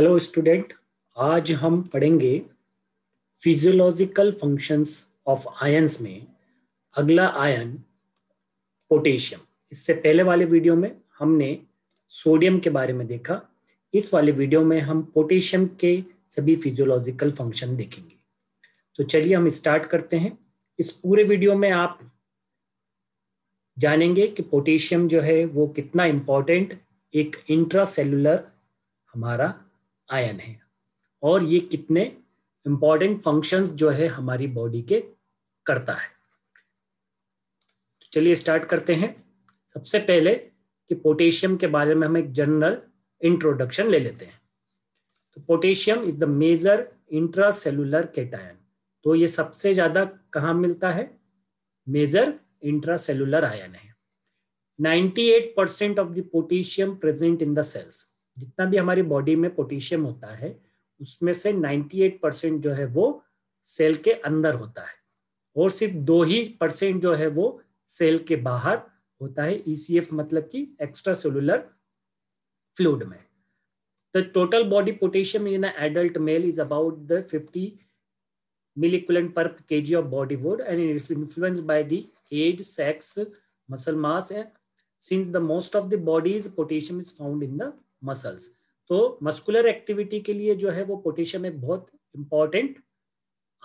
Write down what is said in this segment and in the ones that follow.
hello student आज हम पढ़ेंगे फिजियोलॉजिकल फंक्शंस ऑफ आयंस में अगला आयन पोटेशियम इससे पहले वाले वीडियो में हमने सोडियम के बारे में देखा इस वाले वीडियो में हम पोटेशियम के सभी फिजियोलॉजिकल फंक्शन देखेंगे तो चलिए हम स्टार्ट करते हैं इस पूरे वीडियो में आप जानेंगे कि पोटेशियम जो है वो कितना इम्पोर्टेंट एक इंट्रा हमारा आयन है और ये कितने इंपॉर्टेंट फंक्शंस जो है हमारी बॉडी के करता है तो चलिए स्टार्ट करते हैं सबसे पहले कि पोटेशियम के बारे में हम एक जनरल इंट्रोडक्शन ले लेते हैं तो potassium is the major intracellular cation तो ये सबसे ज्यादा कहाँ मिलता है मेजर इंट्रा सेलुलर आयन है 98% of the potassium present in the cells जितना भी हमारी बॉडी में पोटेशियम होता है उसमें से 98 परसेंट जो है वो सेल के अंदर होता है और सिर्फ दो ही परसेंट जो है वो सेल के बाहर होता है ईसीएफ e मतलब कि एक्स्ट्रा सेलुलर फ्लूड में the total body potassium in adult male is about the 50 milliculant per K G of body and and is influenced by the age sex muscle mass since the most of the body's potassium is found in the muscles तो muscular activity के लिए जो है वो potassium एक बहुत important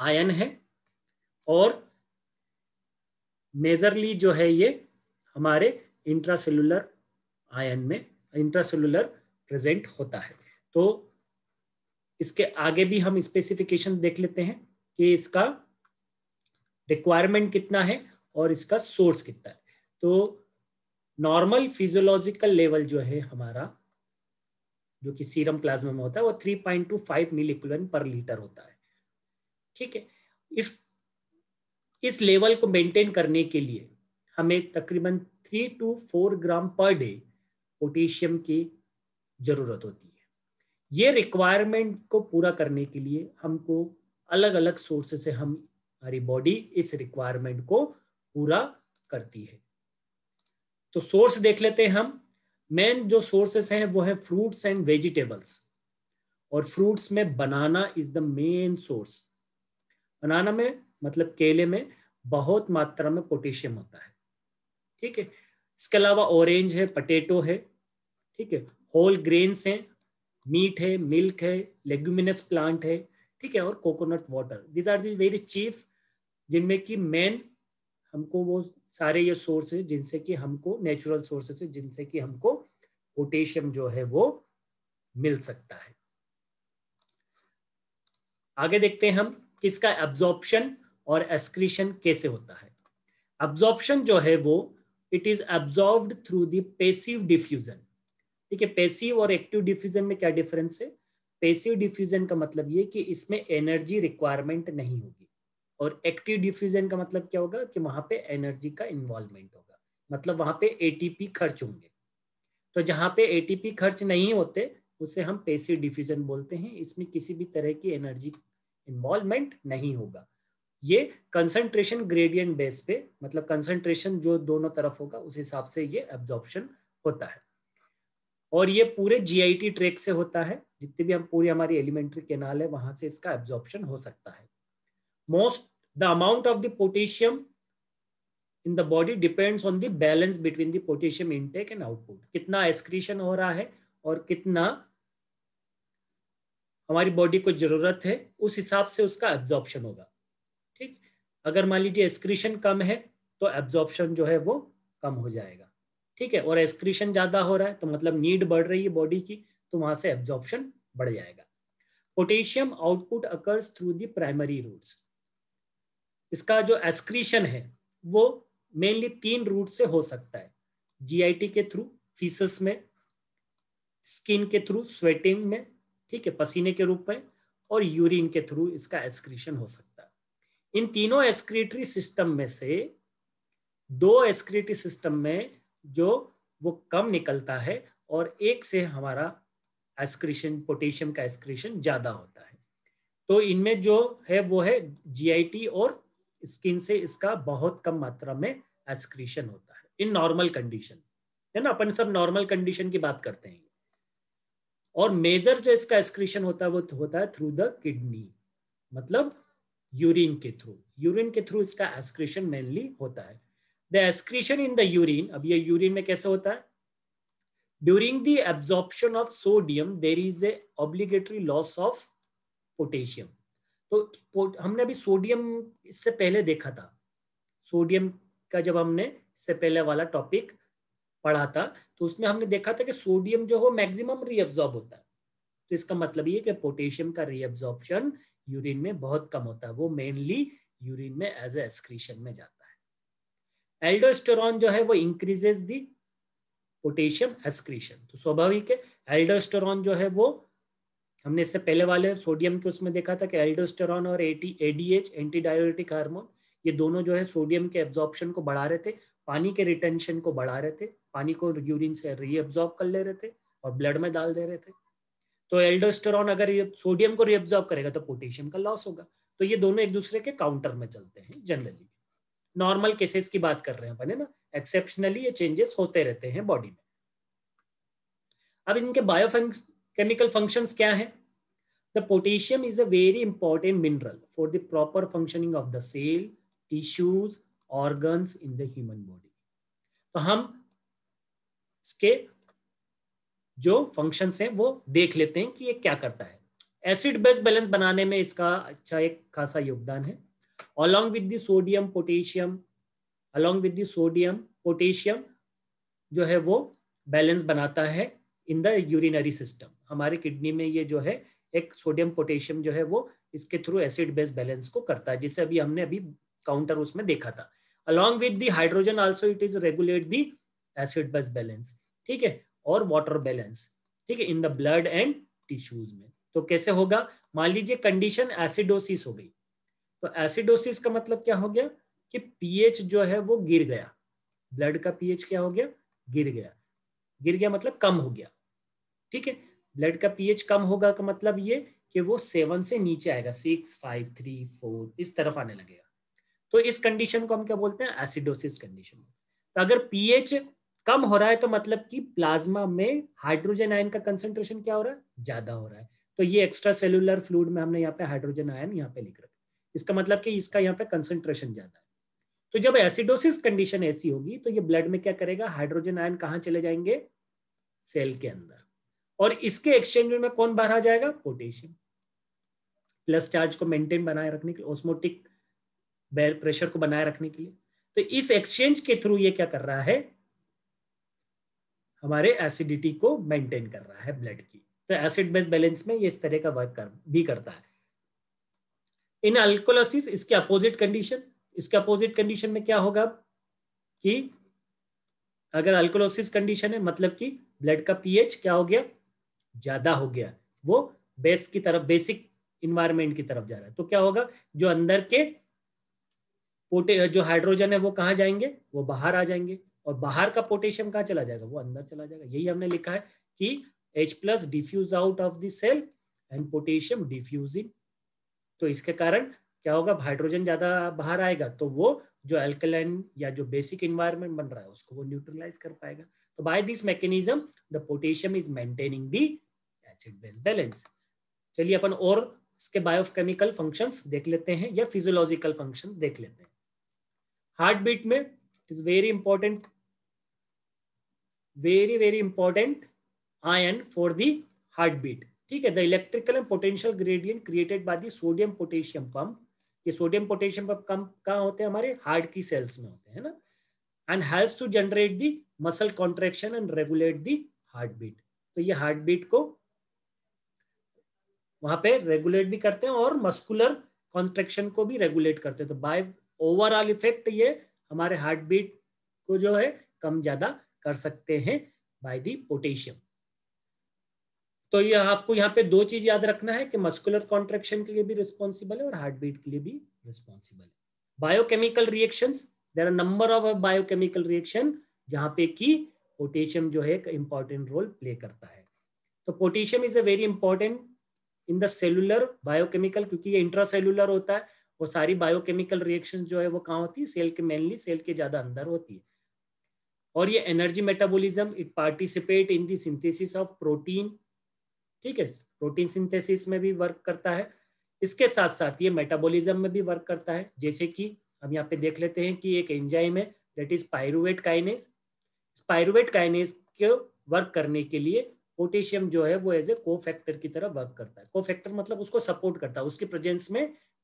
ion है और मेजरली जो है ये हमारे इंट्रासेलुलर आयन में इंट्रासेलुलर प्रेजेंट होता है तो इसके आगे भी हम स्पेसिफिकेशंस देख लेते हैं कि इसका रिक्वायरमेंट कितना है और इसका सोर्स कितना है तो नॉर्मल फिजियोलॉजिकल लेवल जो है हमारा जो कि सीरम प्लाज्मा में होता है वो 3.25 मिली इक्वलन पर लीटर होता है ठीक है इस इस लेवल को मेंटेन करने के लिए हमें तकरीबन three to four gram per day potassium की जरूरत होती है ये रिक्वायरमेंट को पूरा करने के लिए हमको अलग अलग सोर्स से हम हमारी बॉडी इस रिक्वायरमेंट को पूरा करती है तो सोर्स देख लेते हैं हम मेन जो सोर्सेस हैं वो है फ्रूट्स एंड वेजिटेबल्स और फ्रूट्स में banana is the main source banana में मतलब केले में बहुत मात्रा में पोटेशियम होता है ठीक है इसके अलावा ऑरेंज है पटेटो है ठीक है होल ग्रेन्स हैं मीट है मिल्क है लेग्यूमिनस प्लांट है ठीक है और coconut water these are the very chief जिनमें की मेन हमको वो सारे ये सोर्स है जिनसे कि हमको नेचुरल सोर्सेस है जिनसे कि हमको पोटेशियम जो है वो मिल सकता है आगे देखते हैं हम किसका एब्जॉर्प्शन और एस्क्रीशन कैसे होता है एब्जॉर्प्शन जो है वो it is absorb through the diffusion ठीक है पेसिव और एक्टिव डिफ्यूजन में क्या डिफरेंस है पेसिव डिफ्यूजन का मतलब ये कि इसमें एनर्जी रिक्वायरमेंट नहीं होगी और एक्टिव डिफ्यूजन का मतलब क्या होगा कि वहां पे एनर्जी का इन्वॉल्वमेंट होगा मतलब वहां पे एटीपी खर्च होंगे तो जहाँ पे एटीपी खर्च नहीं होते उसे हम पेसिव डिफ्यूजन बोलते हैं इसमें किसी भी तरह की एनर्जी इन्वॉल्वमेंट नहीं होगा ये कंसंट्रेशन ग्रेडियंट बेस पे मतलब कंसंट्रेशन जो दोनों तरफ होगा उस हिसाब से ये एब्जॉर्प्शन होता है और ये पूरे जीआईटी ट्रैक से होता है जितने भी हम पूरी हमारी एलिमेंट्री केनाल है वहां से इसका एब्जॉर्प्शन हो सकता है most the amount of the potassium in the body depends on the balance between the potassium intake and output कितना excretion हो रहा है और कितना हमारी बॉडी को जरूरत है उस हिसाब से उसका एब्जॉर्प्शन होगा ठीक अगर मान लीजिए एक्सक्रीशन कम है तो एब्जॉर्प्शन जो है वो कम हो जाएगा ठीक है और एक्सक्रीशन ज्यादा हो रहा है तो मतलब नीड बढ़ रही है बॉडी की तो वहां से एब्जॉर्प्शन बढ़ जाएगा potassium output occurs through the primary routes इसका जो एस्क्रीशन है वो मेनली तीन रूट से हो सकता है जीआईटी के थ्रू फीसस में स्किन के थ्रू स्वेटिंग में ठीक है पसीने के रूप में और यूरिन के थ्रू इसका एस्क्रीशन हो सकता है इन तीनों एस्क्रीटरी सिस्टम में से दो एस्क्रीटरी सिस्टम में जो वो कम निकलता है और एक से हमारा एस्क्रीशन पोटेशियम का एस्क्रीशन ज्यादा होता है तो इनमें जो है वो है जीआईटी और स्किन से इसका बहुत कम मात्रा में एक्सक्रीशन होता है इन नॉर्मल कंडीशन है ना अपन सब नॉर्मल कंडीशन की बात करते हैं और मेजर जो इसका एक्सक्रीशन होता है वो तो होता है थ्रू द किडनी मतलब यूरिन के थ्रू यूरिन के थ्रू इसका एक्सक्रीशन मेनली होता है the excretion in the urine अब ये यूरिन में कैसे होता है during the absorption of sodium there is a obligatory loss of potassium तो हमने अभी सोडियम इससे पहले देखा था सोडियम का जब हमने इससे पहले वाला टॉपिक पढ़ा था तो उसमें हमने देखा था कि सोडियम जो हो मैक्सिमम रीअब्जॉर्ब होता है तो इसका मतलब ये कि पोटेशियम का रीअब्जॉर्प्शन यूरिन में बहुत कम होता है वो मेनली यूरिन में एज एक्सक्रीशन में जाता है एल्डोस्टेरॉन जो है वो इंक्रीजेस दी पोटेशियम एक्सक्रीशन तो स्वाभाविक है एल्डोस्टेरॉन जो है वो हमने इससे पहले वाले सोडियम के उसमें देखा था कि एल्डोस्टेरॉन और एडीएच एंटी डायोरेटिक हार्मोन ये दोनों जो है सोडियम के एब्जॉर्प्शन को बढ़ा रहे थे पानी के रिटेंशन को बढ़ा रहे थे पानी को यूरिन से रीअब्जॉर्ब कर ले रहे थे और ब्लड में डाल दे रहे थे तो एल्डोस्टेरॉन अगर ये सोडियम को रीअब्जॉर्ब करेगा तो पोटेशियम का लॉस होगा तो ये दोनों एक दूसरे के काउंटर में चलते हैं जनरली नॉर्मल केसेस की बात कर रहे हैं अपन ना एक्सेप्शनली ये चेंजेस होते रहते हैं बॉडी में अब इनके बायोफंक्शन केमिकल फंक्शंस क्या है the potassium is a very important mineral for the proper functioning of the cell tissues organ in the human body तो हम इसके जो फंक्शन है वो देख लेते हैं कि ये क्या करता है एसिड बेस बैलेंस बनाने में इसका अच्छा एक खासा योगदान है along with sodium potassium along with sodium potassium जो है वो बैलेंस बनाता है इन द यूरिनरी सिस्टम हमारे किडनी में ये जो है एक सोडियम पोटेशियम जो है वो इसके थ्रू एसिड बेस बैलेंस को करता है जिसे अभी हमने अभी काउंटर उसमें देखा था along with the hydrogen also it is regulate the acid base balance ठीक है और वाटर बैलेंस ठीक है in the blood and tissues में तो कैसे होगा मान लीजिए कंडीशन एसिडोसिस हो गई तो एसिडोसिस का मतलब क्या हो गया कि पीएच जो है वो गिर गया ब्लड का पीएच क्या हो गया गिर गया गिर गया मतलब कम हो गया ठीक है ब्लड का पीएच कम होगा का मतलब ये कि वो सेवन से नीचे आएगा सिक्स फाइव थ्री फोर इस तरफ आने लगेगा तो इस कंडीशन को हम क्या बोलते हैं एसिडोसिस कंडीशन तो अगर पीएच कम हो रहा है तो मतलब कि प्लाज्मा में हाइड्रोजन आयन का कंसेंट्रेशन क्या हो रहा है ज्यादा हो रहा है तो ये एक्स्ट्रा सेलुलर फ्लूड में हमने यहाँ पे हाइड्रोजन आयन यहाँ पे लिख रखा इसका मतलब कि इसका यहाँ पे कंसेंट्रेशन ज्यादा है तो जब एसिडोसिस कंडीशन ऐसी होगी तो ये ब्लड में क्या करेगा हाइड्रोजन आयन कहाँ चले जाएंगे सेल के अंदर और इसके एक्सचेंज में कौन बाहर आ जाएगा पोटेशियम प्लस चार्ज को मेंटेन बनाए रखने के लिए ऑस्मोटिक प्रेशर को बनाए रखने के लिए तो इस एक्सचेंज के थ्रू ये क्या कर रहा है हमारे एसिडिटी को मेंटेन कर रहा है ब्लड की तो एसिड बेस बैलेंस में ये इस तरह का वर्क कर, भी करता है इन अल्कोलोसिस इसके अपोजिट कंडीशन इसके अपोजिट कंडीशन में क्या होगा कि अगर अल्कोलोसिस कंडीशन है मतलब कि ब्लड का पीएच क्या हो गया ज्यादा हो गया वो बेस की तरफ बेसिक इन्वायरमेंट की तरफ जा रहा है तो क्या होगा जो अंदर के पोटे जो हाइड्रोजन है वो कहाँ जाएंगे वो बाहर आ जाएंगे और बाहर का पोटेशियम कहाँ चला जाएगा वो अंदर चला जाएगा यही हमने लिखा है कि H plus diffuse out of the cell and potassium diffusing तो इसके कारण क्या होगा हाइड्रोजन ज्यादा बाहर आएगा तो वो जो एल्कलाइन या जो बेसिक इन्वायरमेंट बन रहा है उसको वो न्यूट्रलाइज कर पाएगा तो by this mechanism the potassium is maintaining the acid base balance चलिए अपन और इसके बायोकेमिकल फंक्शंस देख लेते हैं या फिजियोलॉजिकल फंक्शन देख लेते हैं हार्ट बीट में it is very important very very important ion for the heart beat ठीक है the electrical and potential gradient created by the sodium potassium pump ये सोडियम पोटेशियम पंप कम कहाँ होते हैं हमारे हार्ट की सेल्स में होते हैं ना and help to generate the muscle contraction and regulate the heart beat तो ये हार्ट बीट को वहां पे रेगुलेट भी करते हैं और मस्कुलर कॉन्स्ट्रक्शन को भी रेगुलेट करते हैं तो बाय ओवरऑल इफेक्ट ये हमारे हार्ट बीट को जो है कम ज्यादा कर सकते हैं बाय दी पोटेशियम तो ये आपको यहाँ पे दो चीज याद रखना है कि मस्कुलर कॉन्ट्रेक्शन के लिए भी रिस्पॉन्सिबल है और हार्ट बीट के लिए भी रिस्पॉन्सिबल है biochemical reaction there are number of biochemical reaction जहां पे की पोटेशियम जो है एक इंपॉर्टेंट रोल प्ले करता है तो potassium is a very important in the cellular biochemical क्योंकि ये इंट्रासेलुलर होता है वो सारी बायोकेमिकल रिएक्शन जो है वो कहाँ होती है सेल के मेनली सेल के ज्यादा अंदर होती है और ये energy metabolism it participate in synthesis of protein ठीक है प्रोटीन सिंथेसिस में भी वर्क करता है इसके साथ साथ ये मेटाबोलिज्म में भी वर्क करता है जैसे कि हम यहाँ पे देख लेते हैं कि एक एंजाइम है that is pyruvate kinase pyruvate kinase के वर्क करने के लिए पोटेशियम जो है वो एज ए कोफैक्टर की तरह वर्क करता है कोफैक्टर मतलब उसको सपोर्ट करता है उसके प्रेजेंस में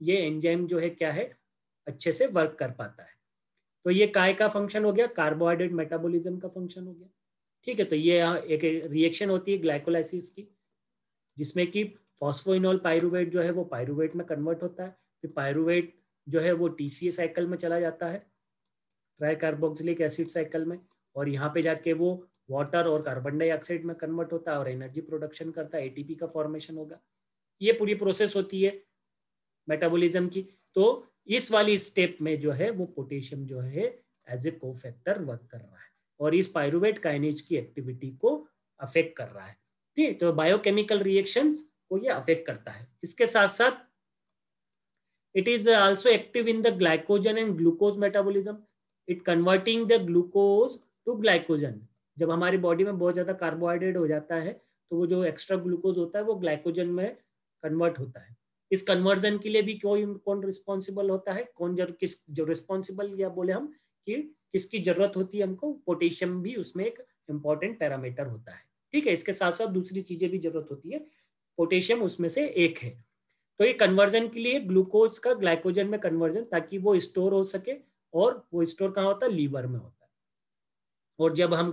ये एंजाइम जो है क्या है अच्छे से वर्क कर पाता है तो ये काय का फंक्शन हो गया कार्बोहाइड्रेट मेटाबोलिज्म का फंक्शन हो गया ठीक है तो ये एक रिएक्शन होती है ग्लाइकोलाइसिस की जिसमें कि फॉस्फोइनोल पायरुवेट जो है वो पायरुवेट में कन्वर्ट होता है फिर पायरुवेट जो है वो टीसीए साइकिल में चला जाता है ट्राई कार्बोक्सिलिक एसिड साइकिल में और यहाँ पे जाके वो वाटर और कार्बन डाइऑक्साइड में कन्वर्ट होता है और एनर्जी प्रोडक्शन करता है एटीपी का फॉर्मेशन होगा ये पूरी प्रोसेस होती है मेटाबॉलिज्म की तो इस वाली स्टेप में जो है वो पोटेशियम जो है एज ए को फैक्टर वर्क कर रहा है और इस पायरुवेट काइनेज की एक्टिविटी को अफेक्ट कर रहा है ठीक तो बायोकेमिकल रिएक्शन को ये अफेक्ट करता है इसके साथ साथ it is also active in the glycogen and glucose metabolism it converting the glucose to glycogen जब हमारी बॉडी में बहुत ज़्यादा कार्बोहाइड्रेट हो जाता है तो वो जो एक्स्ट्रा ग्लूकोज होता है वो ग्लाइकोजन में कन्वर्ट होता है इस कन्वर्जन के लिए भी कोई कौन रिस्पॉन्सिबल होता है कौन जर, किस जो रिस्पॉन्सिबल या बोले हम कि किसकी जरूरत होती है हमको पोटेशियम भी उसमें एक इम्पॉर्टेंट पैरामीटर होता है ठीक है इसके साथ साथ दूसरी चीजें भी जरूरत होती है पोटेशियम उसमें से एक है तो ये कन्वर्जन के लिए ग्लूकोज का ग्लाइकोजन में कन्वर्जन ताकि वो स्टोर हो सके और वो स्टोर कहाँ होता है लीवर में होता है और जब हम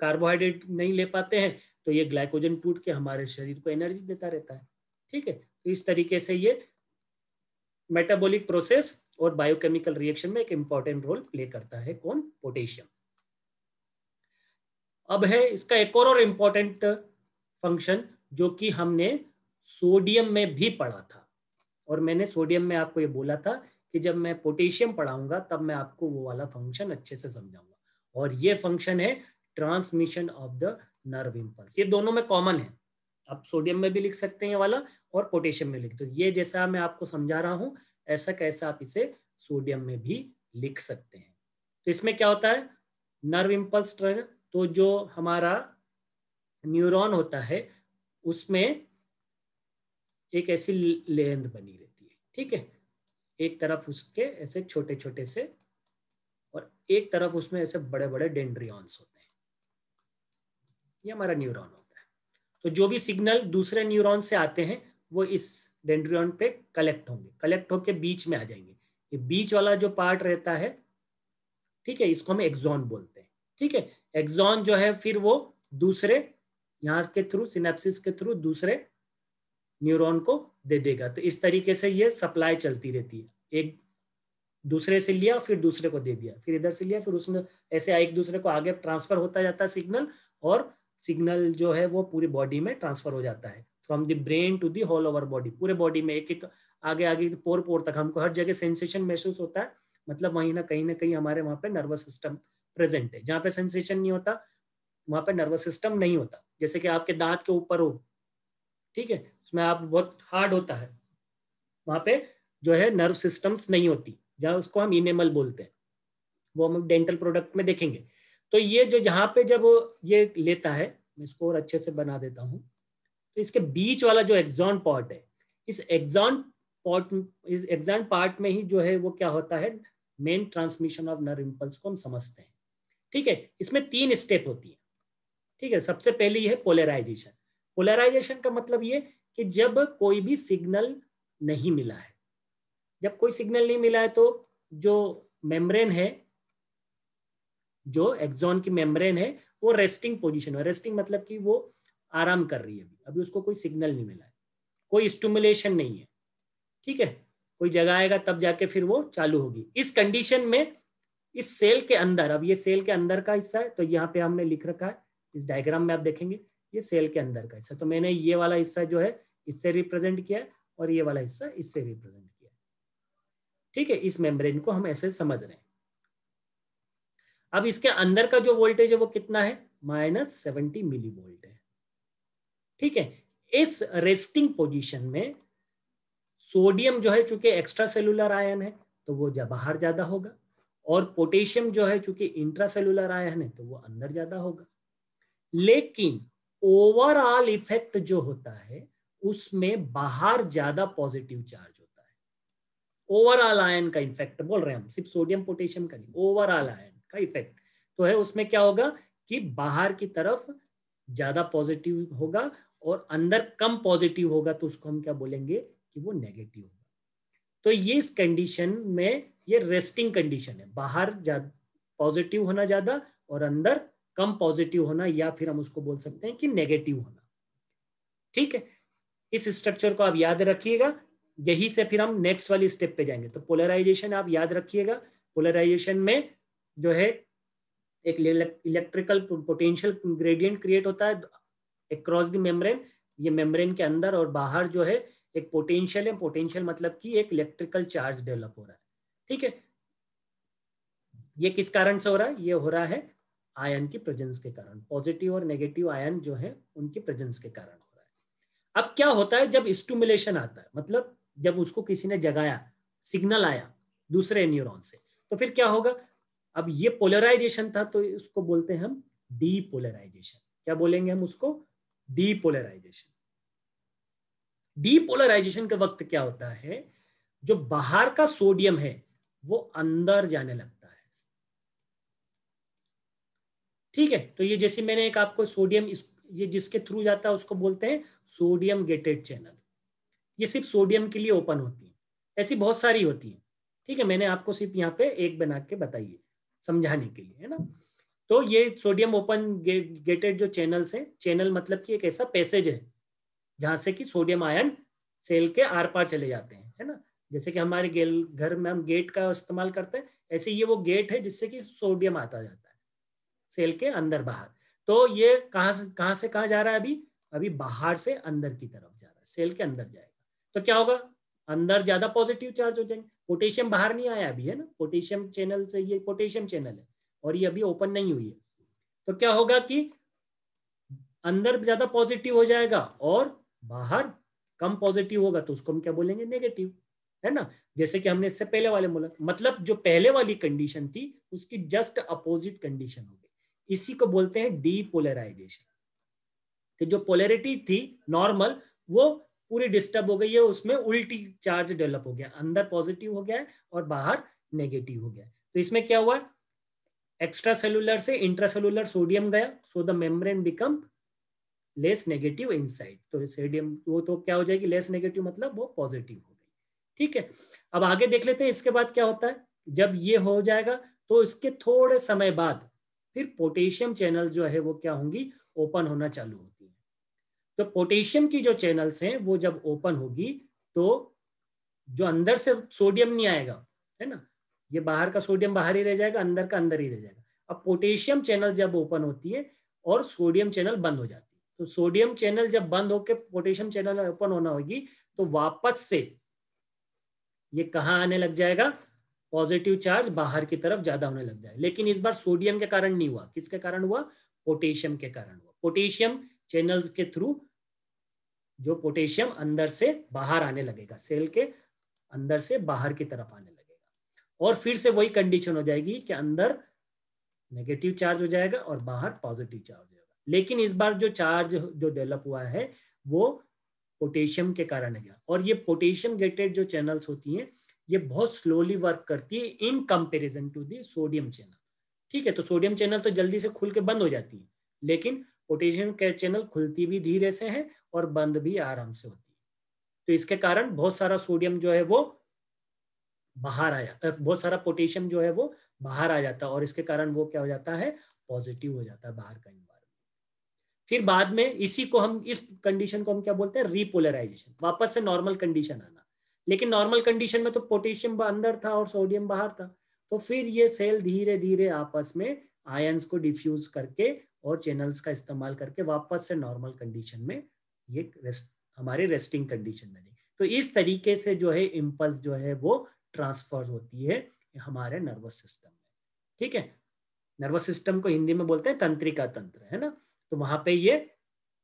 कार्बोहाइड्रेट नहीं ले पाते हैं तो ये ग्लाइकोजन टूट के हमारे शरीर को एनर्जी देता रहता है ठीक है तो इस तरीके से ये मेटाबॉलिक प्रोसेस और बायोकेमिकल रिएक्शन में एक इंपॉर्टेंट रोल प्ले करता है कौन पोटेशियम अब है इसका एक और, और फंक्शन जो कि हमने सोडियम में भी पढ़ा था और मैंने सोडियम में आपको ये बोला था कि जब मैं पोटेशियम पढ़ाऊंगा तब मैं आपको वो वाला फंक्शन अच्छे से समझाऊंगा और ये फंक्शन है transmission of the nerve impulse ये दोनों में कॉमन है आप सोडियम में भी लिख सकते हैं वाला और पोटेशियम में लिख तो ये जैसा मैं आपको समझा रहा हूं ऐसा कैसा आप इसे सोडियम में भी लिख सकते हैं तो इसमें क्या होता है नर्व इम्पल्स तो जो हमारा न्यूरॉन होता है उसमें एक ऐसी लेंथ बनी रहती है ठीक है एक तरफ उसके ऐसे छोटे छोटे से और एक तरफ उसमें ऐसे बड़े बड़े डेंड्रियॉन्स होते हैं ये हमारा न्यूरॉन होता है तो जो भी सिग्नल दूसरे न्यूरोन से आते हैं वो इस डेंड्रियॉन पे कलेक्ट होंगे कलेक्ट होके बीच में आ जाएंगे ये बीच वाला जो पार्ट रहता है ठीक है इसको हम एक्सॉन बोलते हैं ठीक है एक्सॉन जो है फिर वो दूसरे यहां के थ्रू सिनेप्सिस के थ्रू दूसरे न्यूरॉन को दे देगा तो इस तरीके से ये सप्लाई चलती रहती है एक दूसरे से लिया फिर दूसरे को दे दिया फिर इधर से लिया फिर उसने ऐसे एक दूसरे को आगे ट्रांसफर होता जाता है सिग्नल और सिग्नल जो है वो पूरी बॉडी में ट्रांसफर हो जाता है from the brain to the whole over body पूरे बॉडी में एक एक आगे आगे पोर पोर तक हमको हर जगह सेंसेशन महसूस होता है मतलब वहीं ना कहीं ना कहीं हमारे वहां पे नर्वस सिस्टम प्रेजेंट है जहाँ पे सेंसेशन नहीं होता वहाँ पे नर्वस सिस्टम नहीं होता जैसे कि आपके दांत के ऊपर हो ठीक है उसमें आप बहुत हार्ड होता है वहाँ पे जो है नर्व सिस्टम्स नहीं होती जहाँ उसको हम इनेमल बोलते हैं वो हम डेंटल प्रोडक्ट में देखेंगे तो ये जो जहां पे जब ये लेता है मैं इसको और अच्छे से बना देता हूँ तो इसके बीच वाला जो एग्जॉन पार्ट है इस एग्जॉन पॉट इस एग्जॉन पार्ट में ही जो है वो क्या होता है main transmission of nerve impulse को हम समझते हैं ठीक है इसमें तीन स्टेप होती है ठीक है सबसे पहली है पोलराइजेशन पोलराइजेशन का मतलब ये कि जब कोई भी सिग्नल नहीं मिला है जब कोई सिग्नल नहीं मिला है तो जो मेम्ब्रेन है जो एक्सॉन की मेम्ब्रेन है वो रेस्टिंग पोजीशन है रेस्टिंग मतलब कि वो आराम कर रही है अभी अभी उसको कोई सिग्नल नहीं मिला है कोई स्टूमुलेशन नहीं है ठीक है कोई जगह आएगा तब जाके फिर वो चालू होगी इस कंडीशन में इस सेल के अंदर अब ये सेल के अंदर का हिस्सा है तो यहाँ पे हमने लिख रखा है इस डायग्राम में आप देखेंगे ये सेल के अंदर का हिस्सा तो मैंने ये वाला हिस्सा जो है इससे रिप्रेजेंट किया है और ये वाला हिस्सा इससे रिप्रेजेंट ठीक है इस मेम्ब्रेन को हम ऐसे समझ रहे हैं अब इसके अंदर का जो वोल्टेज है वो कितना है माइनस सेवेंटी मिली वोल्ट है ठीक है इस रेस्टिंग पोजीशन में सोडियम जो है चूंकि एक्स्ट्रा सेलुलर आयन है तो वो बाहर ज्यादा होगा और पोटेशियम जो है चूंकि इंट्रा सेलुलर आयन है तो वो अंदर ज्यादा होगा लेकिन ओवरऑल इफेक्ट जो होता है उसमें बाहर ज्यादा पॉजिटिव चार्ज ओवरऑल आयन का इफेक्ट बोल रहे हैं हम सिर्फ सोडियम पोटेशियम का नहीं ओवरऑल आयन का इफेक्ट तो है उसमें क्या होगा कि बाहर की तरफ ज्यादा पॉजिटिव होगा और अंदर कम पॉजिटिव होगा तो उसको हम क्या बोलेंगे कि वो नेगेटिव होगा तो ये इस कंडीशन में ये रेस्टिंग कंडीशन है बाहर पॉजिटिव होना ज्यादा और अंदर कम पॉजिटिव होना या फिर हम उसको बोल सकते हैं कि नेगेटिव होना ठीक है इस स्ट्रक्चर को आप याद रखिएगा यही से फिर हम नेक्स्ट वाली स्टेप पे जाएंगे तो पोलराइजेशन आप याद रखिएगा पोलराइजेशन में जो है एक इलेक्ट्रिकल पोटेंशियल ग्रेडियंट क्रिएट होता है अक्रॉस द मेम्ब्रेन ये मेम्ब्रेन के अंदर और बाहर जो है एक पोटेंशियल है पोटेंशियल मतलब कि एक इलेक्ट्रिकल चार्ज डेवलप हो रहा है ठीक है ये किस कारण से हो रहा है ये हो रहा है आयन की प्रेजेंस के कारण पॉजिटिव और नेगेटिव आयन जो है उनकी प्रेजेंस के कारण हो रहा है अब क्या होता है जब स्टूमुलेशन आता है मतलब जब उसको किसी ने जगाया सिग्नल आया दूसरे न्यूरॉन से तो फिर क्या होगा अब ये पोलराइजेशन था तो उसको बोलते हैं हम डीपोलराइजेशन क्या बोलेंगे हम उसको डीपोलराइजेशन डीपोलराइजेशन के वक्त क्या होता है जो बाहर का सोडियम है वो अंदर जाने लगता है ठीक है तो ये जैसे मैंने एक आपको सोडियम इस, ये जिसके थ्रू जाता है उसको बोलते हैं सोडियम गेटेड चैनल ये सिर्फ सोडियम के लिए ओपन होती है ऐसी बहुत सारी होती है ठीक है मैंने आपको सिर्फ यहाँ पे एक बना के बताइए समझाने के लिए है ना तो ये सोडियम ओपन गेटेड जो चैनल्स है चैनल मतलब कि एक ऐसा पैसेज है जहां से कि सोडियम आयन सेल के आर पार चले जाते हैं है ना जैसे कि हमारे गेल घर में हम गेट का इस्तेमाल करते हैं ऐसे ये वो गेट है जिससे कि सोडियम आता जाता है सेल के अंदर बाहर तो ये कहाँ से कहाँ से कहाँ जा रहा है अभी अभी बाहर से अंदर की तरफ जा रहा है सेल के अंदर जाएगा तो क्या होगा अंदर ज्यादा पॉजिटिव चार्ज हो जाएंगे पोटेशियम बाहर नहीं आया अभी है ना पोटेशियम चैनल से ये पोटेशियम चैनल है और ये अभी ओपन नहीं हुई है तो क्या होगा कि अंदर ज्यादा पॉजिटिव हो जाएगा और बाहर कम पॉजिटिव होगा तो उसको हम क्या बोलेंगे नेगेटिव है ना जैसे कि हमने इससे पहले वाले बोला मतलब जो पहले वाली कंडीशन थी उसकी जस्ट अपोजिट कंडीशन हो गई इसी को बोलते हैं डीपोलराइजेशन कि जो पोलरिटी थी नॉर्मल वो पूरी डिस्टर्ब हो गई है उसमें उल्टी चार्ज डेवलप हो गया अंदर पॉजिटिव हो गया है और बाहर नेगेटिव हो गया तो इसमें क्या हुआ एक्स्ट्रा सेलुलर से सेलुलर सोडियम गया so the membrane become less negative inside तो सोडियम वो तो क्या हो जाएगी लेस नेगेटिव मतलब वो पॉजिटिव हो गई ठीक है अब आगे देख लेते हैं इसके बाद क्या होता है जब ये हो जाएगा तो इसके थोड़े समय बाद फिर पोटेशियम चैनल जो है वो क्या होंगी ओपन होना चालू होगी तो पोटेशियम की जो चैनल्स हैं वो जब ओपन होगी तो जो अंदर से सोडियम नहीं आएगा है ना ये बाहर का सोडियम बाहर ही रह जाएगा अंदर का अंदर ही रह जाएगा अब पोटेशियम चैनल जब ओपन होती है और सोडियम चैनल बंद हो जाती है तो सोडियम चैनल जब बंद होकर पोटेशियम चैनल ओपन होना होगी तो वापस से ये कहाँ आने लग जाएगा पॉजिटिव चार्ज बाहर की तरफ ज्यादा होने लग जाए लेकिन इस बार सोडियम के कारण नहीं हुआ किसके कारण हुआ पोटेशियम के कारण हुआ पोटेशियम चैनल्स के थ्रू जो पोटेशियम अंदर से बाहर आने लगेगा सेल के अंदर से बाहर की तरफ आने लगेगा और फिर से वही कंडीशन हो जाएगी कि अंदर नेगेटिव चार्ज हो जाएगा और बाहर पॉजिटिव चार्ज हो जाएगा लेकिन इस बार जो चार्ज जो डेवलप हुआ है वो पोटेशियम के कारण है और ये पोटेशियम गेटेड जो चैनल्स होती हैं ये बहुत स्लोली वर्क करती है in comparison to sodium channel ठीक है तो सोडियम चैनल तो जल्दी से खुल के बंद हो जाती है लेकिन पोटेशियम के चैनल खुलती भी धीरे से है और बंद भी आराम से होती है तो इसके कारण बहुत सारा सोडियम जो है वो बाहर आ जाता है बहुत सारा पोटेशियम जो है वो बाहर आ जाता है और इसके कारण वो क्या हो जाता है पॉजिटिव हो जाता है बाहर का इन्वायरमेंट फिर बाद में इसी को हम इस कंडीशन को हम क्या बोलते हैं रीपोलराइजेशन वापस से नॉर्मल कंडीशन आना लेकिन नॉर्मल कंडीशन में तो पोटेशियम अंदर था और सोडियम बाहर था तो फिर ये सेल धीरे धीरे आपस में आयंस को डिफ्यूज करके और चैनल्स का इस्तेमाल करके वापस से नॉर्मल कंडीशन में ये रेस्ट हमारे रेस्टिंग कंडीशन बने तो इस तरीके से जो है इम्पल्स जो है वो ट्रांसफर होती है हमारे नर्वस सिस्टम में ठीक है नर्वस सिस्टम को हिंदी में बोलते हैं तंत्रिका तंत्र है ना तो वहां पे ये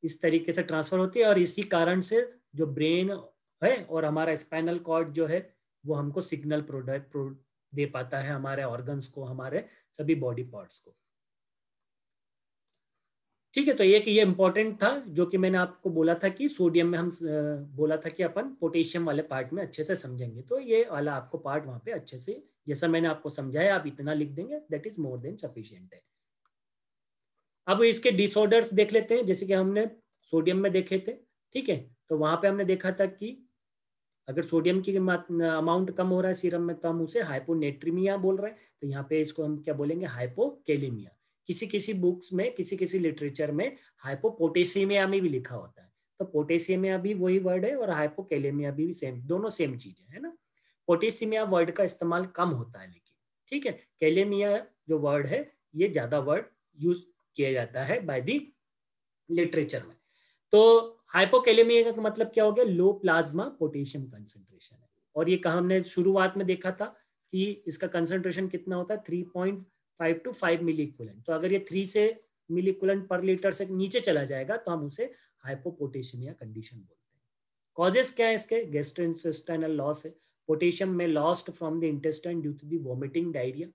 इस तरीके से ट्रांसफर होती है और इसी कारण से जो ब्रेन है और हमारा स्पाइनल कॉर्ड जो है वो हमको सिग्नल प्रोडक्ट प्रो, दे पाता है हमारे ऑर्गन्स को हमारे सभी बॉडी पार्ट्स को ठीक है तो ये कि ये इंपॉर्टेंट था जो कि मैंने आपको बोला था कि सोडियम में हम बोला था कि अपन पोटेशियम वाले पार्ट में अच्छे से समझेंगे तो ये वाला आपको पार्ट वहां पे अच्छे से जैसा मैंने आपको समझाया आप इतना लिख देंगे that is more than sufficient है अब इसके डिसऑर्डर्स देख लेते हैं जैसे कि हमने सोडियम में देखे थे ठीक है तो वहां पर हमने देखा था कि अगर सोडियम की अमाउंट कम हो रहा है सीरम में तो हम उसे हाइपोनेट्रीमिया बोल रहे हैं तो यहाँ पे इसको हम क्या बोलेंगे हाइपोकेलीमिया किसी किसी बुक्स में किसी किसी लिटरेचर में हाइपोपोटेसीमिया में भी लिखा होता है तो पोटेसीमिया भी वही वर्ड है और हाइपोकेलेमिया भी, भी सेम दोनों सेम चीज है ना पोटेसीमिया वर्ड का इस्तेमाल कम होता है लेकिन ठीक है केलेमिया जो वर्ड है ये ज्यादा वर्ड यूज किया जाता है बाय दी लिटरेचर में तो हाइपोकेलेमिया का मतलब क्या हो गया लो प्लाज्मा पोटेशियम कंसेंट्रेशन है और ये कहा हमने शुरुआत में देखा था कि इसका कंसेंट्रेशन कितना होता है three point five to five milli equivalent तो अगर ये थ्री से मिली इक्वलेंट पर लीटर से नीचे चला जाएगा तो हम उसे हाइपोपोटेशियमिया कंडीशन बोलते हैं कॉजेस क्या है इसके गेस्ट्रो इंटेस्टाइनल लॉस है पोटेशियम में lost from the intestine due to the vomiting diarrhoea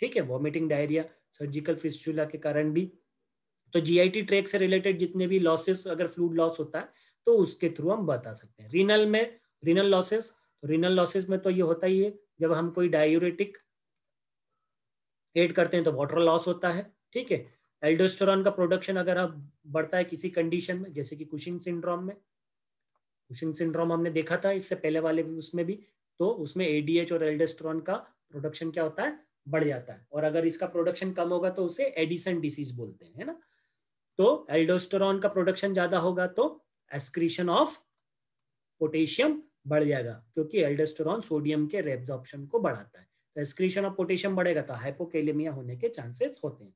ठीक है वॉमिटिंग डायरिया सर्जिकल फिस्टूला के कारण भी तो जीआईटी ट्रैक से रिलेटेड जितने भी लॉसेस अगर फ्लूड लॉस होता है तो उसके थ्रू हम बता सकते हैं रिनल में रिनल लॉसेस रिनल लॉसेस में तो ये होता ही है जब हम कोई डायूरेटिक एड करते हैं तो वाटर लॉस होता है ठीक है एल्डोस्टोरॉन का प्रोडक्शन अगर आप बढ़ता है किसी कंडीशन में जैसे कि कुशिंग सिंड्रोम में कुशिंग सिंड्रोम हमने देखा था इससे पहले वाले भी उसमें भी तो उसमें एडीएच और एल्डोस्टोरॉन का प्रोडक्शन क्या होता है बढ़ जाता है और अगर इसका प्रोडक्शन कम होगा तो उसे एडिसन डिसीज बोलते हैं है ना तो एल्डोस्टोरॉन का प्रोडक्शन ज्यादा होगा तो एस्क्रीशन ऑफ पोटेशियम बढ़ जाएगा क्योंकि एल्डोस्टोरॉन सोडियम के रेब्जॉर्प्शन को बढ़ाता है तो एक्सक्रीशन ऑफ पोटेशियम बढ़ेगा तो हाइपोकेलेमिया होने के चांसेस होते हैं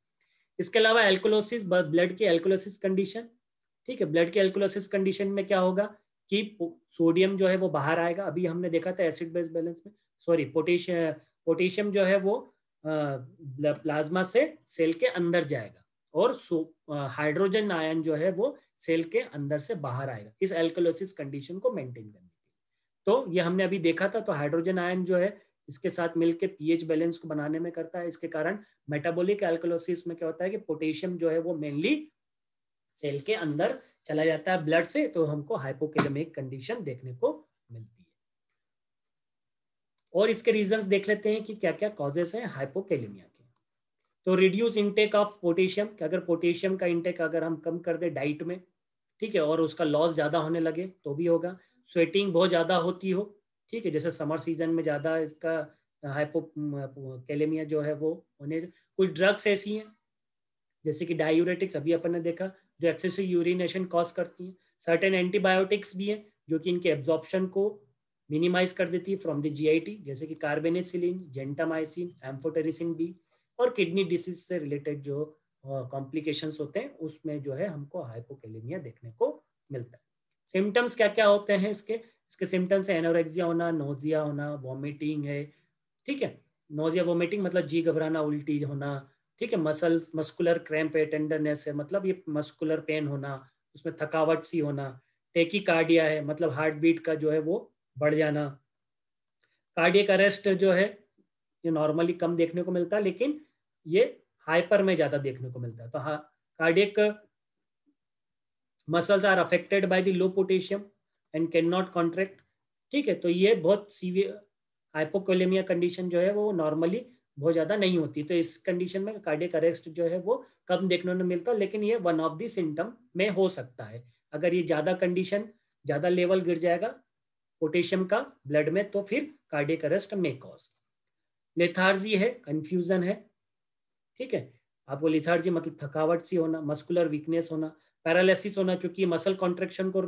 इसके अलावा एल्कोलोसिस ब्लड की एल्कोलोसिस कंडीशन ठीक है ब्लड की एल्कोलोसिस कंडीशन में क्या होगा कि सोडियम जो है वो बाहर आएगा अभी हमने देखा था एसिड बेस बैलेंस में सॉरी पोटेशियम पोटेशियम जो है वो प्लाज्मा से सेल के अंदर जाएगा और हाइड्रोजन आयन जो है वो सेल के अंदर से बाहर आएगा इस एल्कोलोसिस कंडीशन को मेंटेन करने के तो ये हमने अभी देखा था तो हाइड्रोजन आयन जो है इसके साथ मिलकर पीएच बैलेंस को बनाने में करता है इसके कारण मेटाबॉलिक एल्कोलोसिस में क्या होता है कि पोटेशियम जो है वो मेनली सेल के अंदर चला जाता है ब्लड से तो हमको हाइपोकेलेमिक कंडीशन देखने को मिलती है और इसके रीजन देख लेते हैं कि क्या क्या कॉजेस हैं हाइपोकेलेमिया के तो रिड्यूस इनटेक ऑफ पोटेशियम अगर पोटेशियम का इनटेक अगर हम कम कर दे डाइट में ठीक है और उसका लॉस ज्यादा होने लगे तो भी होगा स्वेटिंग बहुत ज्यादा होती हो ठीक है जैसे समर सीजन में ज़्यादा इसका हाइपो कैलेमिया जो है वो होने कुछ ड्रग्स ऐसी हैं जैसे कि डायूरेटिक्स अभी अपन ने देखा जो एक्सेसिव यूरिनेशन कॉज करती हैं सर्टेन एंटीबायोटिक्स भी हैं जो कि इनके एब्जॉर्प्शन को मिनिमाइज कर देती है फ्रॉम द जीआईटी जैसे कि कार्बेनेसिलिन जेंटामाइसिन एम्फोटेरिसिन भी और किडनी डिसीज से रिलेटेड जो कॉम्प्लिकेशन uh, होते हैं उसमें जो है हमको हाइपोकेलेमिया देखने को मिलता है सिम्टम्स क्या क्या होते हैं इसके इसके सिम्टम्स है एनोरेक्सिया होना नोजिया होना वॉमिटिंग है ठीक है नोजिया वॉमिटिंग मतलब जी घबराना उल्टी होना ठीक है मसल्स मस्कुलर क्रैम्प है टेंडरनेस है मतलब ये मस्कुलर पेन होना उसमें थकावट सी होना टेकी कार्डिया है मतलब हार्ट बीट का जो है वो बढ़ जाना कार्डियक अरेस्ट जो है ये नॉर्मली कम देखने को मिलता है लेकिन ये हाइपर में ज्यादा देखने को मिलता है तो हाँ cardiac muscles are affected by the low potassium and can not contract ठीक है तो ये बहुत सीवियर हाइपोकोलेमिया कंडीशन जो है वो नॉर्मली बहुत ज़्यादा नहीं होती तो इस कंडीशन में कार्डियक अरेस्ट जो है वो कम देखने में मिलता है लेकिन ये वन ऑफ दी सिम्टम में हो सकता है अगर ये ज़्यादा कंडीशन ज़्यादा लेवल गिर जाएगा पोटेशियम का ब्लड में तो फिर कार्डियक अरेस्ट में कॉज लेथार्जी है कंफ्यूजन है ठीक है आपको लेथार्जी मतलब थकावट सी होना मस्कुलर वीकनेस होना पैरालिसिस होना चूंकि मसल कॉन्ट्रेक्शन को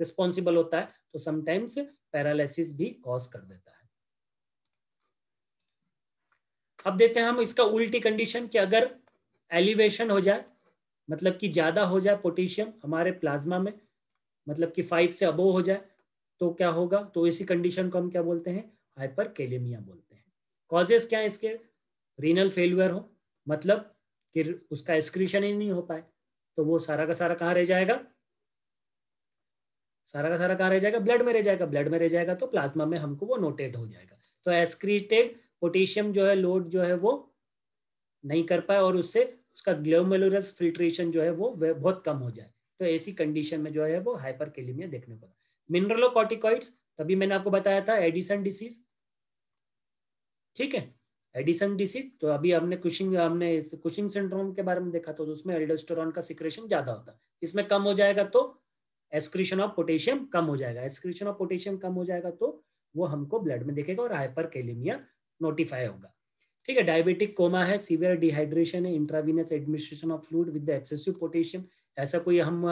रिस्पॉन्सिबल होता है तो समटाइम्स पैरालिसिस भी कॉज कर देता है अब देते हैं हम इसका उल्टी कंडीशन कि अगर एलिवेशन हो जाए मतलब कि ज्यादा हो जाए पोटेशियम हमारे प्लाज्मा में मतलब कि फाइव से अबो हो जाए तो क्या होगा तो इसी कंडीशन को हम क्या बोलते हैं हाइपरकेलेमिया बोलते हैं कॉजेस क्या है इसके रीनल फेल्यूर हो मतलब कि उसका एक्सक्रीशन ही नहीं हो पाए तो वो सारा का सारा कहाँ रह जाएगा सारा का सारा कहा रह जाएगा ब्लड में रह जाएगा ब्लड में रह जाएगा तो प्लाज्मा में हमको वो नोटेट हो जाएगा तो एस्क्रीटेड पोटेशियम जो है लोड जो है वो नहीं कर पाए और उससे उसका ग्लोमेलोरस फिल्ट्रेशन जो है वो बहुत कम हो जाए तो ऐसी कंडीशन में जो है वो हाइपर हाइपरकेलेमिया देखने को मिनरलोकॉटिकॉइड्स तभी मैंने आपको बताया था एडिसन डिसीज ठीक है एडिसन डिसीज तो अभी हमने कुशिंग हमने कुशिंग सिंड्रोम के बारे में देखा तो उसमें एल्डोस्टेरॉन का सिक्रेशन ज्यादा होता है इसमें कम हो जाएगा तो एक्सक्रीशन ऑफ पोटेशियम कम हो जाएगा एक्सक्रीशन ऑफ पोटेशियम कम हो जाएगा तो वो हमको ब्लड में देखेगा और हाइपरकेलेमिया नोटिफाई होगा ठीक है डायबिटिक कोमा है सीवियर डिहाइड्रेशन है intravenous administration of fluid with the excessive potassium ऐसा कोई हम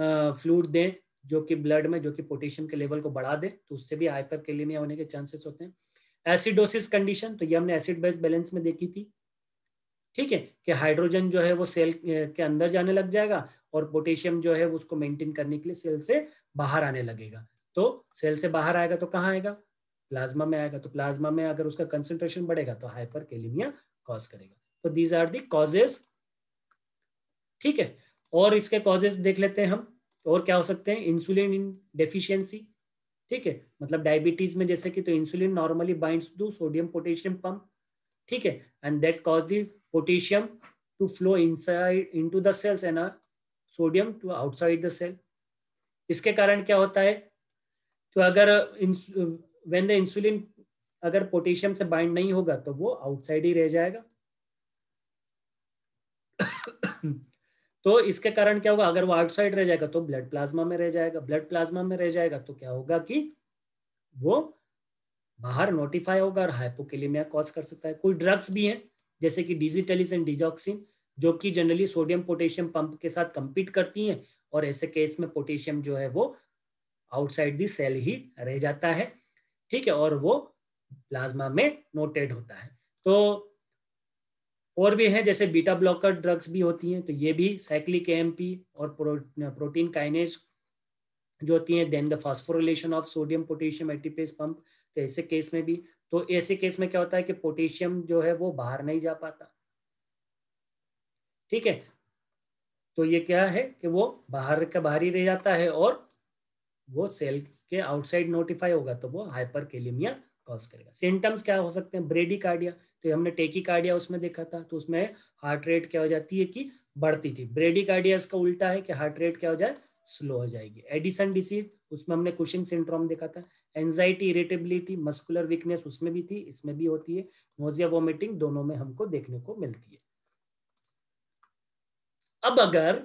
फ्लूड दें जो कि ब्लड में जो कि पोटेशियम के लेवल को बढ़ा दे तो उससे भी हाइपरकेलेमिया होने के चांसेस होते हैं एसिडोसिस कंडीशन तो ये हमने एसिड बेस बैलेंस में देखी थी ठीक है कि हाइड्रोजन जो है वो सेल के अंदर जाने लग जाएगा और पोटेशियम जो है उसको मेंटेन करने के लिए सेल से बाहर आने लगेगा तो सेल से बाहर आएगा तो कहाँ आएगा प्लाज्मा में आएगा तो प्लाज्मा में अगर उसका कंसेंट्रेशन बढ़ेगा तो हाइपर कैलिमिया कॉज करेगा तो दीज आर दी कॉजेस ठीक है और इसके कॉजेस देख लेते हैं हम और क्या हो सकते हैं इंसुलिन इन डेफिशियंसी ठीक है मतलब डायबिटीज में जैसे कि तो insulin normally binds to sodium potassium pump ठीक है and that cause the potassium to flow inside into the cells and sodium to outside the cell इसके कारण क्या होता है तो अगर वेन द इंसुलिन अगर पोटेशियम से बाइंड नहीं होगा तो वो आउटसाइड ही रह जाएगा तो इसके कारण क्या होगा अगर वो आउटसाइड रह जाएगा तो ब्लड प्लाज्मा में रह जाएगा ब्लड प्लाज्मा में रह जाएगा तो क्या होगा कि वो बाहर नोटिफाई होगा और हाइपोकेलेमिया कॉज कर सकता है कुछ ड्रग्स भी हैं जैसे कि डिजिटलिस एंड डिजॉक्सिन जो कि जनरली सोडियम पोटेशियम पंप के साथ कंपीट करती हैं और ऐसे केस में पोटेशियम जो है वो आउटसाइड दी सेल ही रह जाता है ठीक है और वो प्लाज्मा में नोटेड होता है तो और भी है जैसे बीटा ब्लॉकर ड्रग्स भी होती हैं तो ये भी साइक्लिक एएमपी और प्रो, प्रोटीन काइनेज जो होती है then the phosphorylation of sodium potassium ATPase pump तो ऐसे केस में भी तो ऐसे केस में क्या होता है कि पोटेशियम जो है वो बाहर नहीं जा पाता ठीक है तो ये क्या है कि वो बाहर का बाहरी रह जाता है और वो सेल के आउटसाइड नोटिफाई होगा तो वो हाइपर केलिमिया कॉज करेगा सिम्टम्स क्या हो सकते हैं ब्रेडी कार्डिया तो हमने टेकी कार्डिया उसमें देखा था तो उसमें हार्ट रेट क्या हो जाती है कि बढ़ती थी ब्रेडी कार्डिया इसका उल्टा है कि हार्ट रेट क्या हो जाए स्लो हो जाएगी एडिसन डिसीज उसमें हमने कुशिंग सिंड्रोम देखा था एनजाइटी इरेटेबिलिटी मस्कुलर वीकनेस उसमें भी थी इसमें भी होती है नोजिया वॉमिटिंग दोनों में हमको देखने को मिलती है अब अगर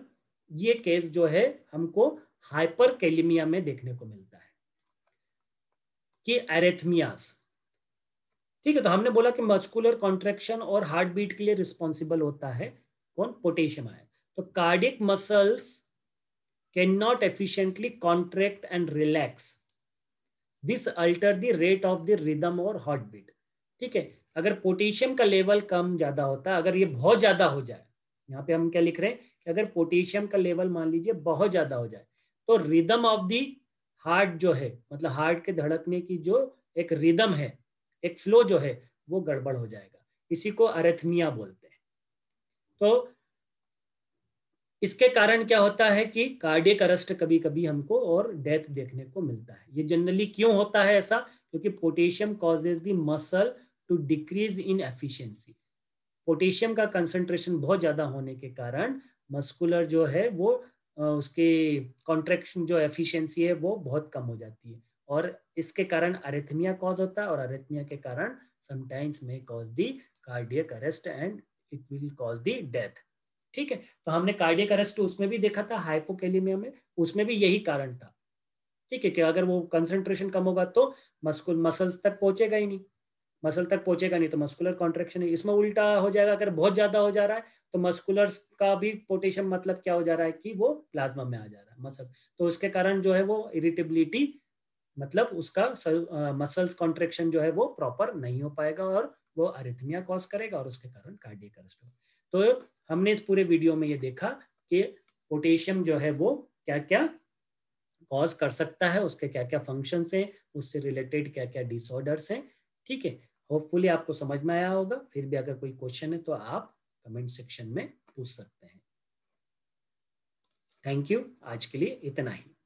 ये केस जो है हमको हाइपर कैलिमिया में देखने को मिलता है कि एरेथमियास ठीक है तो हमने बोला कि मस्कुलर कॉन्ट्रेक्शन और हार्ट बीट के लिए रिस्पॉन्सिबल होता है कौन पोटेशियम आयन तो cardiac muscles can not efficiently contract and relax this alter the rate of the rhythm और हार्ट बीट ठीक है अगर पोटेशियम का लेवल कम ज्यादा होता है अगर ये बहुत ज्यादा हो जाए यहाँ पे हम क्या लिख रहे हैं कि अगर पोटेशियम का लेवल मान लीजिए बहुत ज्यादा हो जाए तो रिदम ऑफ दी हार्ट जो है मतलब हार्ट के धड़कने की जो एक रिदम है एक फ्लो जो है वो गड़बड़ हो जाएगा इसी को अरेथमिया बोलते हैं तो इसके कारण क्या होता है कि कार्डियक अरेस्ट कभी कभी हमको और डेथ देखने को मिलता है ये जनरली क्यों होता है ऐसा क्योंकि potassium causes the muscle to decrease in efficiency potassium का कंसंट्रेशन बहुत ज्यादा होने के कारण मस्कुलर जो है वो उसके कॉन्ट्रेक्शन जो एफिशिएंसी है वो बहुत कम हो जाती है और इसके कारण अरेथमिया कॉज होता है और अरेथमिया के कारण sometimes may cause the cardiac arrest and it will cause the death ठीक है तो हमने कार्डियक अरेस्ट उसमें भी देखा था हाइपोकेलीमिया में उसमें भी यही कारण था ठीक है कि अगर वो कंसंट्रेशन कम होगा तो मस्कुल मसल्स तक पहुंचेगा ही नहीं मसल तक पहुंचेगा नहीं तो मस्कुलर कॉन्ट्रेक्शन इसमें उल्टा हो जाएगा अगर बहुत ज्यादा हो जा रहा है तो मस्कुलर का भी पोटेशियम मतलब क्या हो जा रहा है कि वो प्लाज्मा में आ जा रहा है मसल तो उसके कारण जो है वो इरिटेबिलिटी मतलब उसका मसल्स कॉन्ट्रेक्शन जो है वो प्रॉपर नहीं हो पाएगा और वो अरिथमिया कॉज करेगा और उसके कारण कार्डियक अरेस्ट तो हमने इस पूरे वीडियो में ये देखा कि पोटेशियम जो है वो क्या क्या कॉज कर सकता है उसके क्या क्या फंक्शन है उससे रिलेटेड क्या क्या डिसऑर्डर्स हैं ठीक है होपफुली आपको समझ में आया होगा फिर भी अगर कोई क्वेश्चन है तो आप कमेंट सेक्शन में पूछ सकते हैं थैंक यू आज के लिए इतना ही